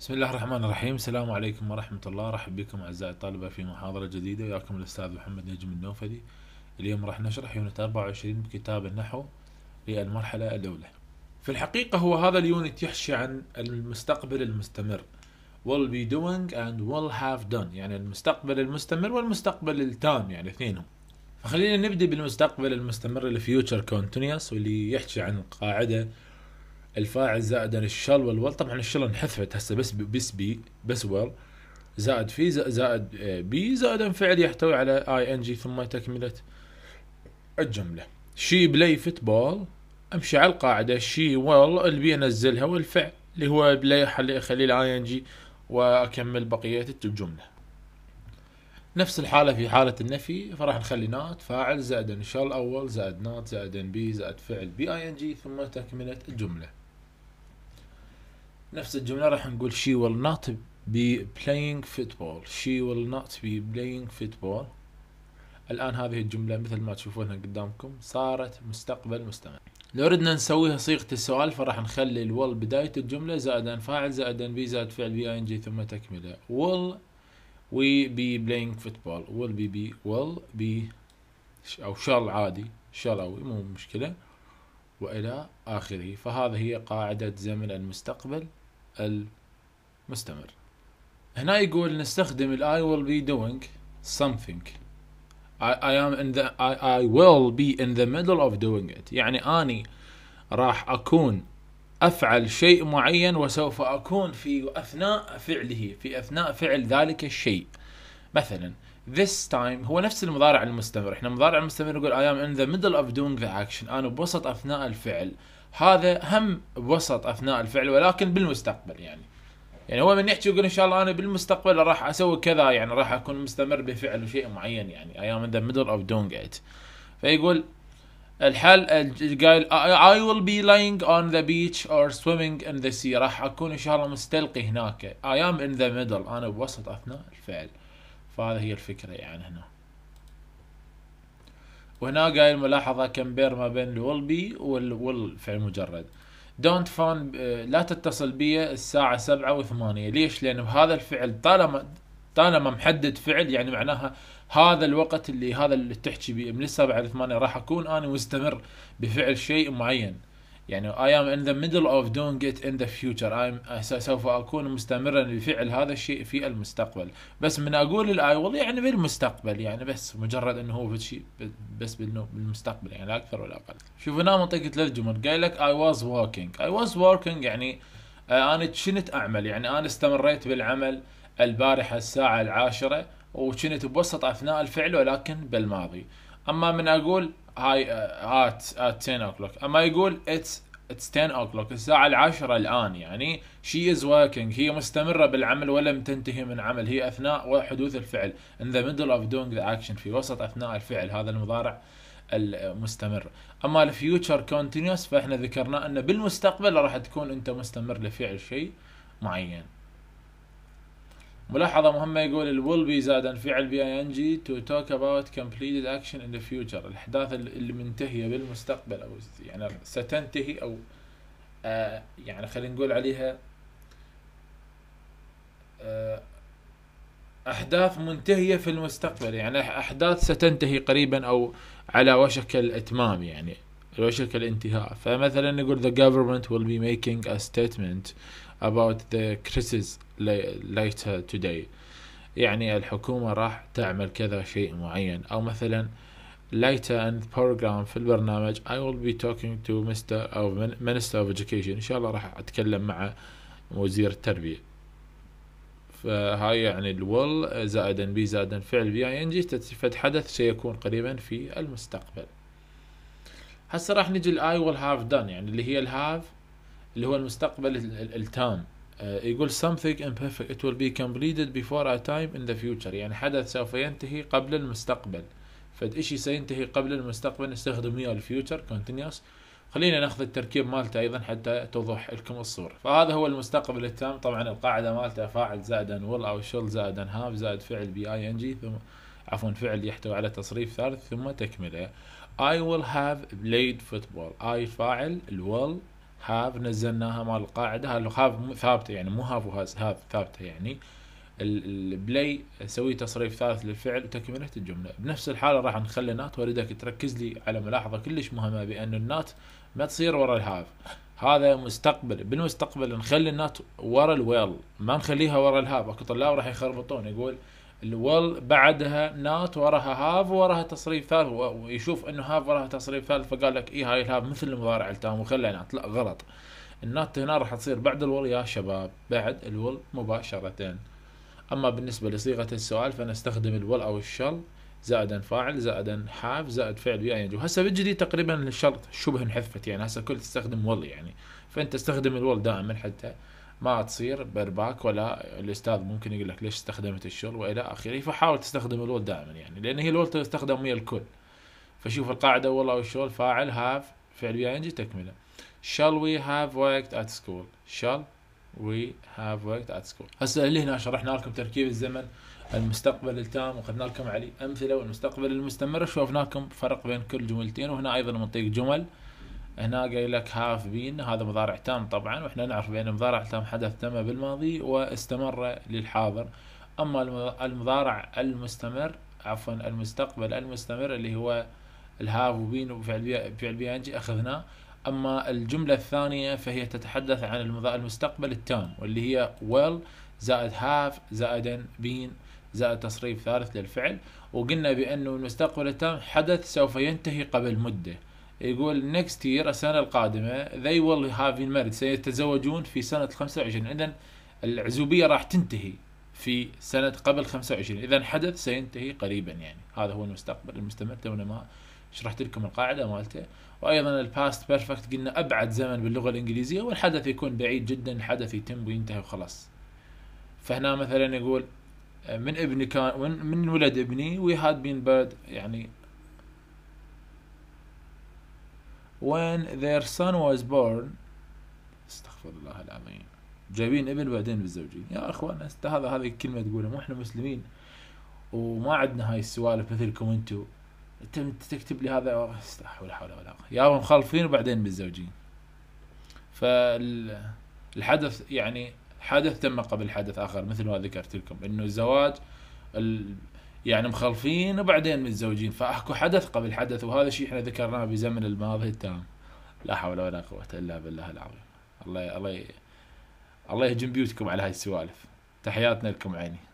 بسم الله الرحمن الرحيم السلام عليكم ورحمة الله رحب بكم أعزائي الطلبة في محاضرة جديدة وياكم الأستاذ محمد نجم النوفلي اليوم راح نشرح يونت 24 بكتاب النحو للمرحلة الأولى في الحقيقة هو هذا اليونت يحشي عن المستقبل المستمر will be doing and will have done يعني المستقبل المستمر والمستقبل التام يعني اثنينهم فخلينا نبدأ بالمستقبل المستمر الفيوتشر كونتينوس واللي يحشي عن القاعدة الفاعل زائد الشل والول طبعا الشل انحذفت هسه بس بس بي بس ول زائد في زائد آه، بي زائد فعل يحتوي على اي ان جي ثم تكمله الجمله شي بلاي فوتبول امشي على القاعده شي وال البي انزلها والفعل اللي هو بلاي حل اخلي الاي ان جي واكمل بقيه الجمله نفس الحاله في حاله النفي فراح نخلي نات فاعل زائد ان شاء الاول زائد نات زائد ان بي زائد فعل بي اي ان جي ثم تكمله الجمله نفس الجملة راح نقول she will not be playing football she will not be playing football الآن هذه الجملة مثل ما تشوفونها قدامكم صارت مستقبل مستمر لو ردنا نسويها صيغة السؤال فراح نخلي will بداية الجملة زائدا فاعل زائدا بي زائد فعل بي ان جي ثم تكملة will we be playing football will be be will be أو شال عادي شال أوي مو مشكلة وإلى آخره فهذه هي قاعدة زمن المستقبل المستمر هنا يقول نستخدم ال I will be doing something I, I am in the I, I will be in the middle of doing it يعني أني راح أكون أفعل شيء معين وسوف أكون في أثناء فعله في أثناء فعل ذلك الشيء مثلا this time هو نفس المضارع المستمر احنا المضارع المستمر نقول I am in the middle of doing the action انا بوسط اثناء الفعل هذا هم بوسط اثناء الفعل ولكن بالمستقبل يعني يعني هو من يحكي يقول ان شاء الله انا بالمستقبل راح اسوي كذا يعني راح اكون مستمر بفعل شيء معين يعني I am in the middle of doing it فيقول الحل قال I will be lying on the beach or swimming in the sea راح اكون ان شاء الله مستلقي هناك I am in the middle انا بوسط اثناء الفعل فهذه هي الفكرة يعني هنا وهنا قايل ملاحظة كمبير ما بين الولبي والفعل مجرد دونت فون آه، لا تتصل بي الساعة سبعة وثمانية ليش لأن بهذا الفعل طالما طالما محدد فعل يعني معناها هذا الوقت اللي هذا اللي تحكي بيه من السبعة لثمانية راح أكون أنا مستمر بفعل شيء معين يعني I am in the middle of doing it in the future I'm uh, سوف أكون مستمرا بفعل هذا الشيء في المستقبل بس من أقول الآي والله يعني بالمستقبل يعني بس مجرد أنه هو شيء بس بالمستقبل يعني لا أكثر ولا أقل شوف هنا منطقة ثلاث جمل قال لك I was working I was working يعني آه، أنا شنت أعمل يعني أنا استمريت بالعمل البارحة الساعة العاشرة وكنت بوسط أثناء الفعل ولكن بالماضي اما من اقول هاي ات ات 10 او كلوك اما يقول اتس اتس 10 او كلوك الساعه العاشرة الان يعني شي از وركينج هي مستمره بالعمل ولم تنتهي من عمل هي اثناء حدوث الفعل in the middle of doing the action في وسط اثناء الفعل هذا المضارع المستمر اما الفيوتشر كونتينوس فاحنا ذكرنا انه بالمستقبل راح تكون انت مستمر لفعل شيء معين ملاحظة مهمة يقول ال will be زائد فعل بي ان جي to talk about completed action in the future الأحداث اللي منتهية بالمستقبل أو يعني ستنتهي أو آه، يعني خلينا نقول عليها آه، أحداث منتهية في المستقبل يعني أحداث ستنتهي قريبا أو على وشك الإتمام يعني اللي هو الانتهاء فمثلا نقول the government will be making a statement about the crisis later today يعني الحكومة راح تعمل كذا شيء معين أو مثلا later in the program في البرنامج I will be talking to Mr. أو Minister of Education إن شاء الله راح أتكلم مع وزير التربية فهاي يعني will زائدا بي زائدا فعل بي ان جي حدث سيكون قريبا في المستقبل هسه راح نجي الاي هاف دان يعني اللي هي الهاف اللي هو المستقبل التام آه، يقول something imperfect it will be completed before a time in the future يعني حدث سوف ينتهي قبل المستقبل فد اشي سينتهي قبل المستقبل نستخدم وياه الفيوتشر continuous خلينا ناخذ التركيب مالته ايضا حتى توضح لكم الصورة فهذا هو المستقبل التام طبعا القاعدة مالته فاعل زائدا will او شل زائد هاف زائد فعل بي اي ان جي ثم عفوا فعل يحتوي على تصريف ثالث ثم تكمله I will have played football I فاعل will have نزلناها مال القاعدة have ثابتة يعني مو have has have ثابتة يعني البلاي سوي تصريف ثالث للفعل وتكملة الجملة بنفس الحالة راح نخلي نات واريدك تركز لي على ملاحظة كلش مهمة بأن النات ما تصير ورا الهاف هذا مستقبل بالمستقبل نخلي النات ورا الويل ما نخليها ورا الهاف اكو طلاب راح يخربطون يقول الول بعدها نات وراها هاف وراها تصريف ثالث ويشوف انه هاف وراها تصريف ثالث فقال لك اي هاي الهاف مثل المضارع التام وخلى نات لا غلط النات هنا راح تصير بعد الول يا شباب بعد الول مباشرة اما بالنسبة لصيغة السؤال فنستخدم الول او الشل زائدا فاعل زائدا حاف زائد فعل ويا ينجو هسه بالجديد تقريبا الشرط شبه انحفت يعني هسه كل تستخدم ول يعني فانت استخدم الول دائما حتى ما تصير برباك ولا الاستاذ ممكن يقول لك ليش استخدمت الشر والى اخره فحاول تستخدم الول دائما يعني لان هي الول تستخدم ويا الكل فشوف القاعده والله والشول فاعل هاف فعل ويا انجي تكمله shall we have worked at school shall we have worked at school هسه اللي هنا شرحنا لكم تركيب الزمن المستقبل التام واخذنا لكم عليه امثله والمستقبل المستمر وشوفنا لكم فرق بين كل جملتين وهنا ايضا منطيق جمل هنا قايل لك هاف بين هذا مضارع تام طبعا واحنا نعرف بان مضارع تام حدث تم بالماضي واستمر للحاضر اما المضارع المستمر عفوا المستقبل المستمر اللي هو الهاف وبين وفعل فعل انجي اخذناه اما الجملة الثانية فهي تتحدث عن المستقبل التام واللي هي ويل زائد هاف زائد بين زائد تصريف ثالث للفعل وقلنا بأنه المستقبل التام حدث سوف ينتهي قبل مدة يقول next year السنة القادمة they will have been married سيتزوجون في سنة 25 إذا العزوبية راح تنتهي في سنة قبل 25 إذا حدث سينتهي قريبا يعني هذا هو المستقبل المستمر تونا ما شرحت لكم القاعدة مالته وأيضا الباست بيرفكت قلنا أبعد زمن باللغة الإنجليزية والحدث يكون بعيد جدا الحدث يتم وينتهي وخلاص فهنا مثلا يقول من ابني كان من ولد ابني وي هاد بين بيرد يعني when their son was born استغفر الله العظيم جايبين ابن بعدين متزوجين يا اخوان انت هذا هذه الكلمه تقولها مو احنا مسلمين وما عندنا هاي السوالف مثلكم انتم انت تكتب لي هذا لا حول ولا قوه يا مخالفين وبعدين متزوجين فالحدث يعني حدث تم قبل حدث اخر مثل ما ذكرت لكم انه الزواج يعني مخلفين وبعدين متزوجين فاكو حدث قبل حدث وهذا الشيء احنا ذكرناه بزمن الماضي التام لا حول ولا قوه الا بالله العظيم الله الله الله يهجم بيوتكم على هاي السوالف تحياتنا لكم عيني